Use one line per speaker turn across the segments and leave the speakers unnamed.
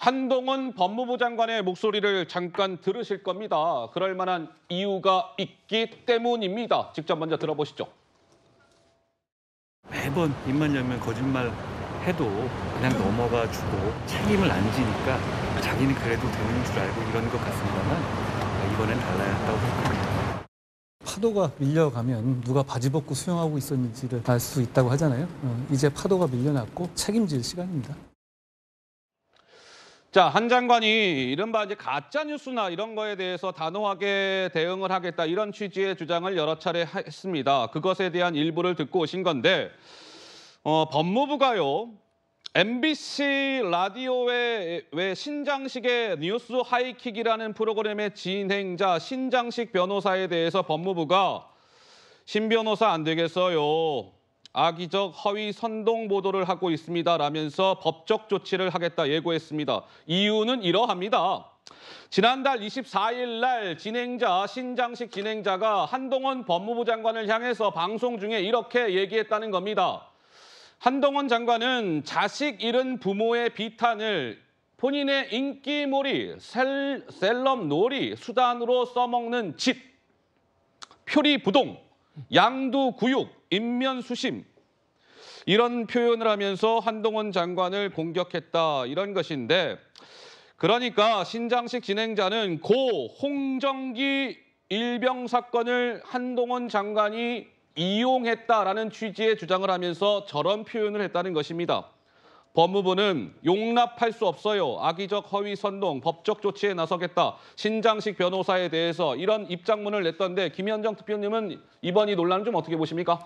한동훈 법무부 장관의 목소리를 잠깐 들으실 겁니다. 그럴 만한 이유가 있기 때문입니다. 직접 먼저 들어보시죠. 매번 입만 열면 거짓말 해도 그냥 넘어가 주고 책임을 안
지니까 자기는 그래도 되는 줄 알고 이런 것 같습니다만 이번엔 달라야 한다고 생각합니다.
파도가 밀려가면 누가 바지 벗고 수영하고 있었는지를 알 수 있다고 하잖아요. 어, 이제 파도가 밀려났고 책임질 시간입니다. 자, 한 장관이 이른바 이제 가짜뉴스나 이런 거에 대해서 단호하게 대응을 하겠다 이런 취지의 주장을 여러 차례 했습니다. 그것에 대한 일부를 듣고 오신 건데, 어, 법무부가요, MBC 라디오의 왜 신장식의 뉴스 하이킥이라는 프로그램의 진행자 신장식 변호사에 대해서 법무부가 신 변호사 안 되겠어요. 악의적 허위 선동 보도를 하고 있습니다라면서 법적 조치를 하겠다 예고했습니다. 이유는 이러합니다. 지난달 24일 날 진행자 신장식 진행자가 한동원 법무부 장관을 향해서 방송 중에 이렇게 얘기했다는 겁니다. 한동원 장관은 자식 잃은 부모의 비탄을 본인의 인기몰이, 셀, 셀럽 놀이 수단으로 써먹는 집 표리부동, 양도 구육, 인면 수심 이런 표현을 하면서 한동훈 장관을 공격했다 이런 것인데 그러니까 신장식 진행자는 고 홍정기 일병 사건을 한동훈 장관이 이용했다라는 취지의 주장을 하면서 저런 표현을 했다는 것입니다. 법무부는 용납할 수 없어요. 악의적 허위 선동, 법적 조치에 나서겠다. 신장식 변호사에 대해서 이런 입장문을 냈던데 김현정 특별님은 이번 이 논란을 좀 어떻게 보십니까?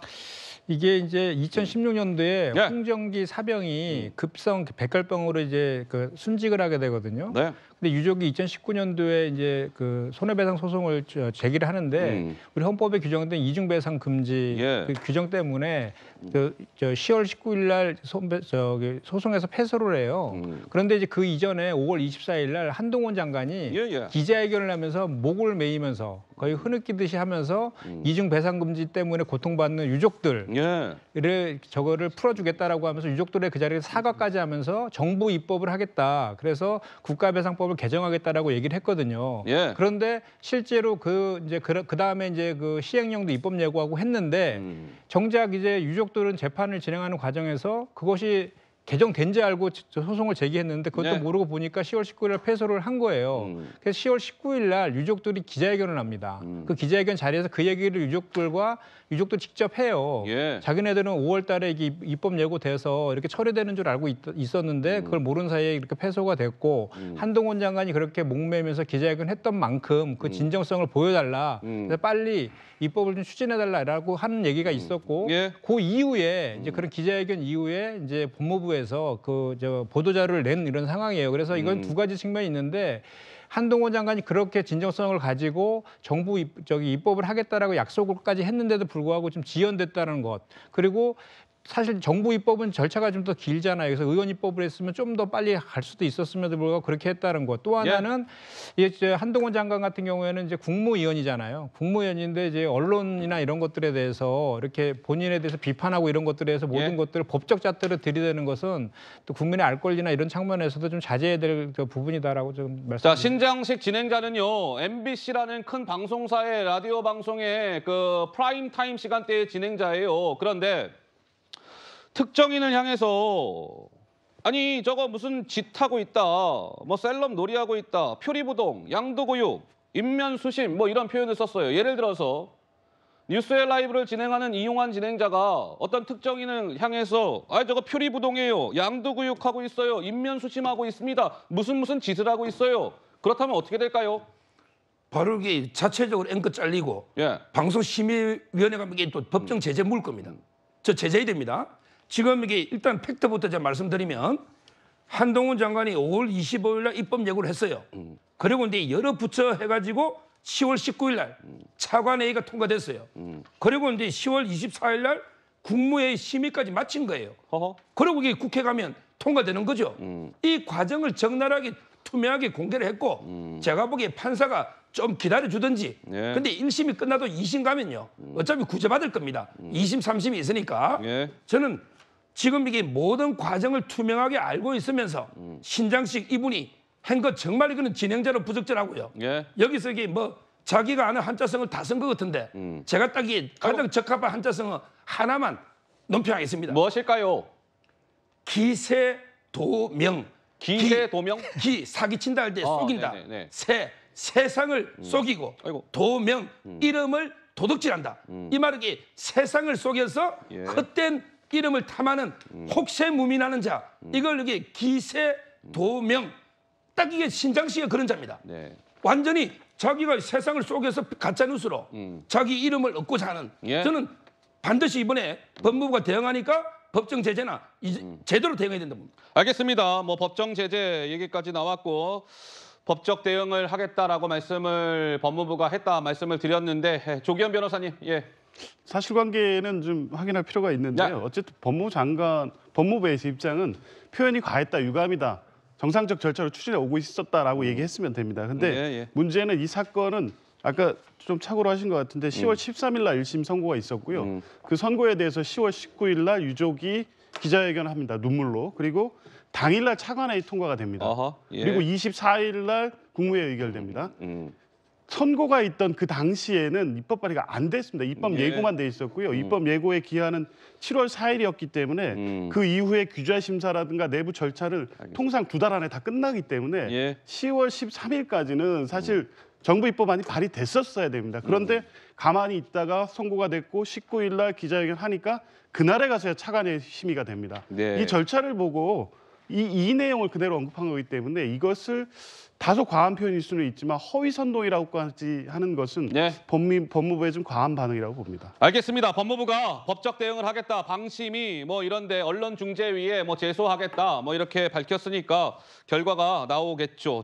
이게 이제 2016년도에 네. 홍정기 사병이 음. 급성 백혈병으로 이제 그 순직을 하게 되거든요. 네. 근데 유족이 2019년도에 이제 그 손해배상 소송을 제기를 하는데 음. 우리 헌법에 규정된 이중배상 금지 예. 그 규정 때문에 그, 저 10월 19일 날 손배, 저기 소송에서 패소를 해요. 음. 그런데 이제 그 이전에 5월 24일 날 한동훈 장관이 예, 예. 기자회견을 하면서 목을 메이면서 거의 흐느끼듯이 하면서 음. 이중 배상 금지 때문에 고통받는 유족들을 예. 저거를 풀어주겠다라고 하면서 유족들의 그 자리에 사과까지 하면서 정부 입법을 하겠다. 그래서 국가배상법을 개정하겠다라고 얘기를 했거든요. 예. 그런데 실제로 그 이제 그 다음에 이제 그 시행령도 입법 예고하고 했는데 음. 정작 이제 유족들은 재판을 진행하는 과정에서 그것이 개정된지 알고 소송을 제기했는데 그것도 네. 모르고 보니까 10월 19일 날 패소를 한 거예요. 음. 그래서 10월 19일 날 유족들이 기자회견을 합니다. 음. 그 기자회견 자리에서 그 얘기를 유족들과 유족도 직접 해요. 예. 자기네들은 5월 달에 이게 입법 예고돼서 이렇게 처리되는 줄 알고 있, 있 었는데 음. 그걸 모르는 사이에 이렇게 패소가 됐고 음. 한동훈 장관이 그렇게 목매면서 기자회견 했던 만큼 그 음. 진정성을 보여달라. 음. 그래서 빨리 입법을 좀 추진해달라라고 하는 얘기가 있었고 예. 그 이후에 이제 그런 기자회견 이후에 이제 법무부 정부에서 그 저 보도자료를 낸 이런 상황이에요. 그래서 이건 음. 두 가지 측면이 있는데 한동훈 장관이 그렇게 진정성을 가지고 정부 입, 저기 입법을 하겠다라고 약속을까지 했는데도 불구하고 좀 지연됐다는 것 그리고 사실 정부 입법은 절차가 좀 더 길잖아요. 그래서 의원 입법을 했으면 좀 더 빨리 갈 수도 있었음에도 불구하고 그렇게 했다는 것. 또 예. 하나는 예. 이제 한동훈 장관 같은 경우에는 이제 국무위원이잖아요. 국무위원인데 이제 언론이나 이런 것들에 대해서 이렇게 본인에 대해서 비판하고 이런 것들에 대해서 예. 모든 예. 것들을 법적 잣대로 들이대는 것은 또 국민의 알 권리나 이런 측면에서도 좀 자제해야 될 그 부분이다라고 좀 말씀. 자
신장식 진행자는요 MBC라는 큰 방송사의 라디오 방송의 그 프라임 타임 시간대의 진행자예요. 그런데 특정인을 향해서 아니 저거 무슨 짓하고 있다 뭐 셀럽 놀이하고 있다 표리부동 양도구육 인면수심 뭐 이런 표현을 썼어요 예를 들어서 뉴스의 라이브를 진행하는 이용한 진행자가 어떤 특정인을 향해서 아 저거 표리부동이에요 양도구육하고 있어요 인면수심하고 있습니다 무슨 무슨 짓을 하고 있어요 그렇다면 어떻게 될까요? 바로 이게 자체적으로 앵커 잘리고 예.
방송심의위원회가 이게 또 법정 제재 물 겁니다 저 제재이 됩니다 지금 이게 일단 팩트부터 제가 말씀드리면 한동훈 장관이 5월 25일 날 입법 예고를 했어요. 음. 그리고 이제 여러 부처 해가지고 10월 19일 날 차관회의가 통과됐어요. 음. 그리고 이제 10월 24일 날 국무회의 심의까지 마친 거예요. 허허. 그리고 이게 국회 가면 통과되는 거죠. 음. 이 과정을 적나라하게 투명하게 공개를 했고 음. 제가 보기에 판사가 좀 기다려주든지 예. 근데 1심이 끝나도 2심 가면요. 어차피 구제받을 겁니다. 음. 2심, 3심이 있으니까 예. 저는 지금 이게 모든 과정을 투명하게 알고 있으면서 음. 신장식 이분이 한 것 정말 이거는 진행자로 부적절하고요. 예. 여기서 이게 뭐 자기가 아는 한자성을 다 쓴 것 같은데 음. 제가 딱이 가장 적합한 한자성어 하나만 논평하겠습니다. 무엇일까요? 뭐 기세도명. 기세도명? 기, 기 사기친다 할때 아, 속인다. 네네네. 네, 네. 세 세상을 음. 속이고 아이고. 도명 음. 이름을 도둑질한다. 음. 이 말이 세상을 속여서 예. 헛된 이름을 탐하는 혹세무민하는 자 이걸 여기 기세 도명 딱 이게 신장씨가 그런 자입니다. 네. 완전히 자기가 세상을 속여서 가짜 뉴스로 음. 자기 이름을 얻고자 하는 예? 저는 반드시 이번에 법무부가 대응하니까
법정 제재나 음. 제대로 대응해야 된다 고 봅니다. 알겠습니다. 뭐 법정 제재 얘기까지 나왔고 법적 대응을 하겠다라고 말씀을 법무부가 했다 말씀을 드렸는데 예, 조기현 변호사님 예
사실관계는 좀 확인할 필요가 있는데요. 어쨌든 법무부 장관, 법무부에서 입장은 표현이 과했다, 유감이다. 정상적 절차로 추진해 오고 있었다라고 음. 얘기했으면 됩니다. 근데 예, 예. 문제는 이 사건은 아까 좀 착오로 하신 것 같은데 10월 음. 13일 날 1심 선고가 있었고요. 음. 그 선고에 대해서 10월 19일 날 유족이 기자회견을 합니다. 눈물로. 그리고 당일 날 차관회의 통과가 됩니다. 어허, 예. 그리고 24일 날 국무회의 의결됩니다. 음. 선고가 있던 그 당시에는 입법 발의가 안 됐습니다. 입법 예. 고만돼 있었고요. 음. 입법 예고의 기한은 7월 4일이었기 때문에 음. 그 이후에 규제 심사라든가 내부 절차를 통상 두 달 안에 다 끝나기 때문에 예. 10월 13일까지는 사실 정부 입법안이 발의됐었어야 됩니다. 그런데 음. 가만히 있다가 선고가 됐고 19일 날 기자회견 하니까 그날에 가서야 차관의 심의가 됩니다. 네. 이 절차를 보고 이, 이 내용을 그대로 언급한 거기 때문에 이것을 다소 과한 표현일 수는 있지만 허위선동이라고까지 하는 것은 예. 네. 법미, 법무부의 좀 과한 반응이라고 봅니다.
알겠습니다. 법무부가 법적 대응을 하겠다, 방심이 뭐 이런데 언론중재위에 뭐 제소하겠다 뭐 이렇게 밝혔으니까 결과가 나오겠죠.